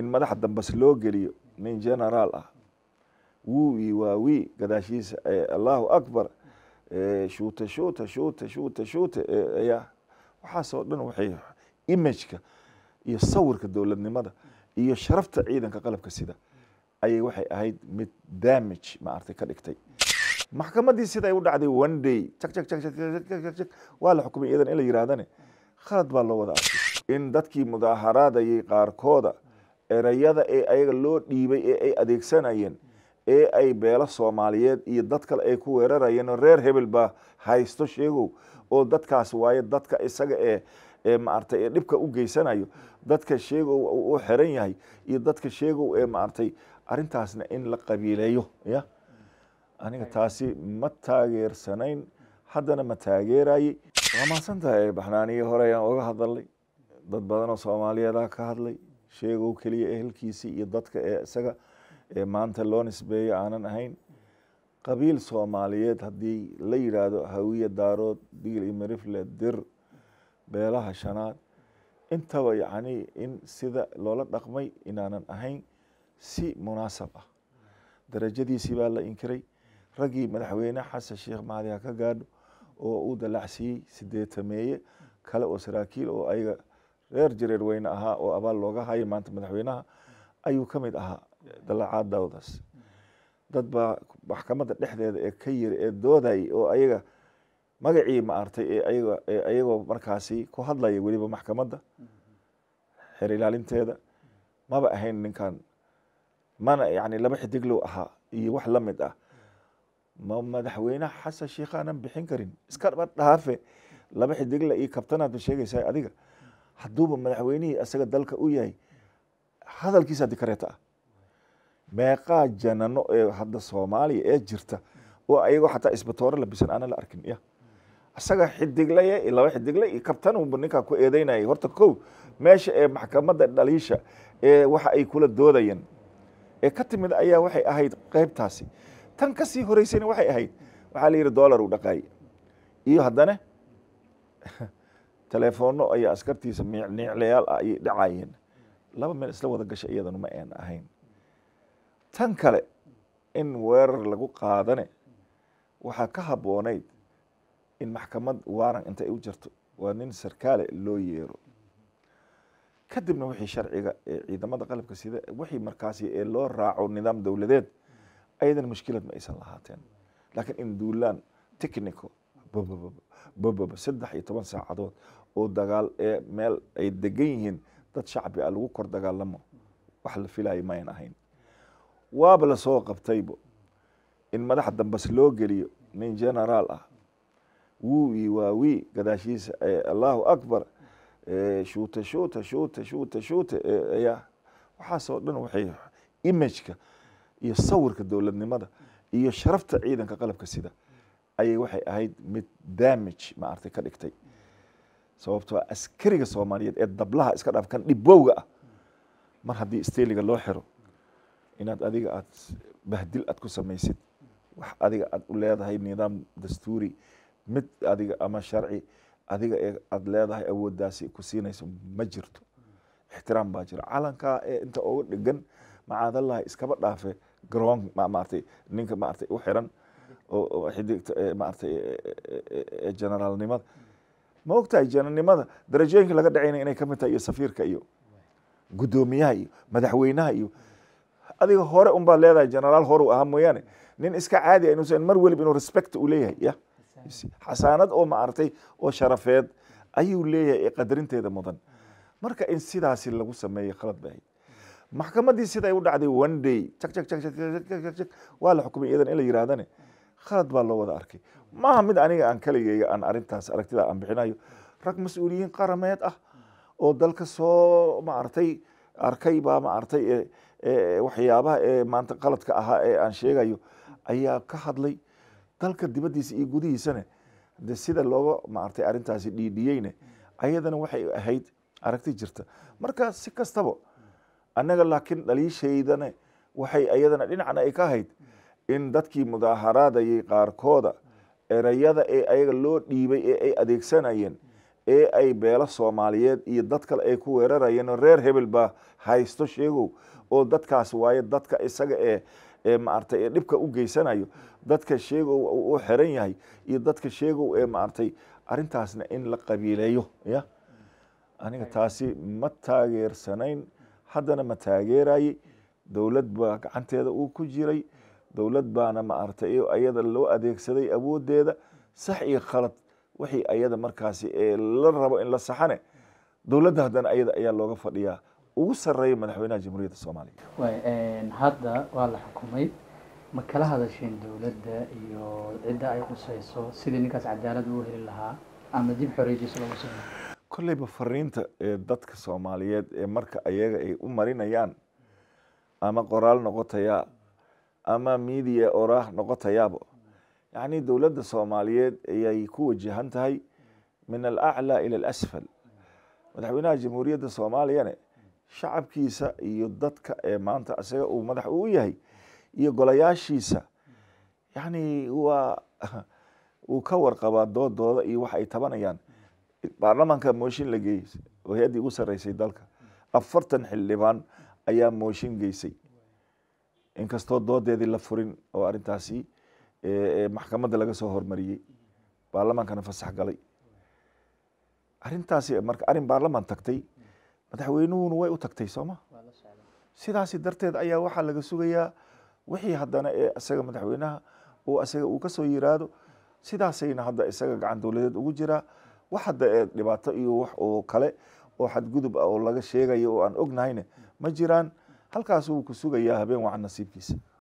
in madax dambas loo geliyo nin genaraal ah wuwi waawi gadaashiisa allahu akbar shuute shuute shuute shuute shuute ayaa waxaasoo dhan waxay imageka iyo sawirka dowladnimada iyo sharafta ciidanka qalabka sida ayay waxay ahayd mid damage maartay ka dhigtay maxkamaddii sida u dhacday one day jag waa la xukumay iyadan in la yiraahdane khalad baa loo wada arkay in dadkii mudaaharaadayay qaarkooda erayada ee ayaga loo dhiibay ee ay adeegsanayeen ee ay beelo soomaaliyeed iyo dad kale ay ku weerarayeen reer hebel baa haysto sheegow oo dadkaas waaye dadka isaga ee ee maaragtay ee dhibka u geysanayo dadka sheegow uu xiran yahay iyo dadka sheegow ee maaragtay arrintaasna in la qabiileeyo ya aniga taasi ma taageersanayn haddana ma taageerayey waa mahadsantahay baxnaaniyii hore ayaan oga hadalnay dad badanoo soomaaliyeeda ka hadlay sheegow keliya ehelkiisii iyo dadka ee isaga ee maanta loo nisbeeyo aanan ahayn qabiil soomaaliyeed haddii la yidhaahdo hawiya daarood digil iyo marifle dir beelaha shanaad intaba yacnii in sida loola dhaqmay inaanan ahayn si munaasab ah darajadiisii baa la inkiray raggii madaxweyne xasan sheekh maadi haka gaadho oo uu dalacsiiyey sideetameeye kale oo saraakiil oo ayaga reer jireer weyne ahaa oo abaal looga haya maanta madaxweynaha ayuu ka mid ahaa dalacaad daawadaas dad baa maxkamadda dhexdeeda ee ka yiri ee doodayay oo ayaga magacii ma artay ayagoo markaasi ku hadlaya weliba maxkamadda xer ilaalinteeda maba ahayn ninkan mana yani laba xidiglow ahaa iyo wax la mid ah ma madaxweyneha xasan sheikh aanan bixin karin iskaba dhaafe laba xidigla iyo kabtanaad ba adiga haduuba madaxweynihii isaga dalka u yahay hadalkiisa dikareeta ah meeqaa janano ee hadda soomaaliya ee jirta oo ayago xataa isbatoore labisan aana la arkin ya isaga xidigley laba xidigle iyo ninkaa ku eedeynayay horta kow meesha ee maxkamadda dhaliisha ee waxa ay kula doodayeen ee ka timid ayaa waxay ahayd qaybtaasi tan kasii sii horeysayna waxay ahayd waxaa la yidhi dollar uu dhaqaay iyo haddana taleefoonno ayaa askartiisa miicniiclayaal ah ayay dhacayeen laba meel isla wada gasha iyadana ma aan ahayn tan kale in weerar lagu qaadane waxaa ka habboonayd in maxkamad waaran inta u jirto waa nin sarkaale loo yeero kadibna wixii sharciga ee ciidamada qalabka sida wixii markaasi ee loo raaco nidaam dowladeed ayadan mushkilad ma aysan lahaateen laakiin in duulaan technico bb saddex iyo toban saacadood oo dagaal ee meel ay degan yihiin dad shacbi a lagu kor dagaalamo wax la filaya mayan ahayn waaba lasoo qabtaybo in madax dambas loo geliyo nin genaraal ah wuu i waawii gadaashiisa allahu akbar shuute shuute shuute shuute shuute ayaa waxaasoo dhan waxay imageka iyo sawirka dowladnimada iyo sharafta ciidanka qalabka sida ayay waxay ahayd mid damage maaragtay ka dhigtay sababtoo ah askariga soomaaliyeed ee dablaha iska dhaafkan dhibowga ah mar haddii steliga loo xiro inaad adiga aad bahdil aad ku samaysid wax adiga aad u leedahay nidaam dastuuri mid adiga ama sharci adiga ee aada leedahay awooddaasi ku siinayso ma jirto ixtiraam baa jira calankaa ee inta uga dhegan macaadallaha iskaba dhaafe garoon maaragtay ninka maaragtay u xiran ooxidigta maaragtay ee generaalnimada ma ogtahay generaalnimada darajooyinka laga dhacaynaya inay ka mid tahay iyo safiirka iyo guddoomiyaha iyo madaxweynaha iyo adiga hore unbaa leedahay generaal horu ahaa mooyaane nin iska caadi a mar weliba inuu respect uu leeyahay ya xasaanad oo maaragtay oo sharafeed ayuu leeyahay ee qadarinteeda mudan marka in sidaasi lagu sameeyo khalad bay maxkamaddii siday u dhacday one day jak jak jak jak jak jak jak waa la xukumay iyadan in la yihaahdane khalad baa loo wada arkay maaha mid aniga aan kaligeyga aan arintaas aragtida aan bixinayo rag mas-uuliyiin qarameed ah oo dalka soo maaragtay arkay baa maaragtay waxyaabaha ee maanta qaladka ahaa ee aan sheegayo ayaa ka hadlay dalka dibaddiisa iyo gudihiisane de sida looga maaragtay arrintaasi dhiidhiyeyne ayadana waxay ahayd aragti jirta marka si kastaba annaga laakiin dhaliishaydane waxay ayadana dhinacna ay ka ahayd in dadkii mudaaharaadayay qaarkooda erayada ee ayaga loo dhiibay ee ay adeegsanayeen ee ay beelo soomaaliyeed iyo dad kale ay ku weerarayeenoo reer hebel baa haysto sheegow oo dadkaas waaye dadka isaga ee ee maaragtay ee dhibka u geysanayo dadka sheegow uu xiran yahay iyo dadka sheegow ee maaragtay arrintaasna in la qabiileeyo ya aniga taasi ma taageersanayn haddana ma taageerayey dowlad baa gacanteeda uu ku jiray dowlad baana maaragtay ayada loo adeegsaday awoodeeda sax iyo khalad wixii ayada markaasi ee la rabo in la saxane dowladda haddana ayada ayaa looga fadhiyaa ugu sareeya madaxweynaha jamhuuriyadda soomaaliya hadda waa la xukumay ma kala hadasheen dowladda iyo cidda ay qusayso sidii ninkaas cadaalad uu heli lahaa ama dib xoreejiis loogu same kolleyba fariinta ee dadka soomaaliyeed ee marka ayaga ay u marinayaan ama qoraal noqotaya ama media oraah noqotayaabo yacni dowladda soomaaliyeed ayay ku wajahan tahay min alaclaa ila alasfal madaxweynaha jamhuuriyadda soomaaliyane shacabkiisa iyo dadka ee maanta asaga uu madax uu yahay iyo golayaashiisa yacni waa uu ka warqabaa doodooda iyo wax ay tabanayaan baarlamanka mooshin la geeyey oo hay-addii ugu sarreysay dalka afartan xildhibaan ayaa mooshin geysay inkastoo doodeedii la furin oo arintaasi eh, maxkamadda laga soo hormariyey baarlamaankana fasax galay arintaasi marka arin baarlamaan tagtay madaxweynuhuna way u tagtay sooma sidaasi darteed ayaa waxaa laga sugayaa wixii haddana ee isaga madaxweynaha uu isaga uu kasoo yiraahdo sidaasayna hadda isaga gacan dowladeed ugu jiraa wax hadda ee dhibaato iyo wax oo kale oo xadgudub ah oo laga sheegayo oo aan ognahayne ma jiraan halkaas wuu ku sugayaa habeen waca nasiibkiisa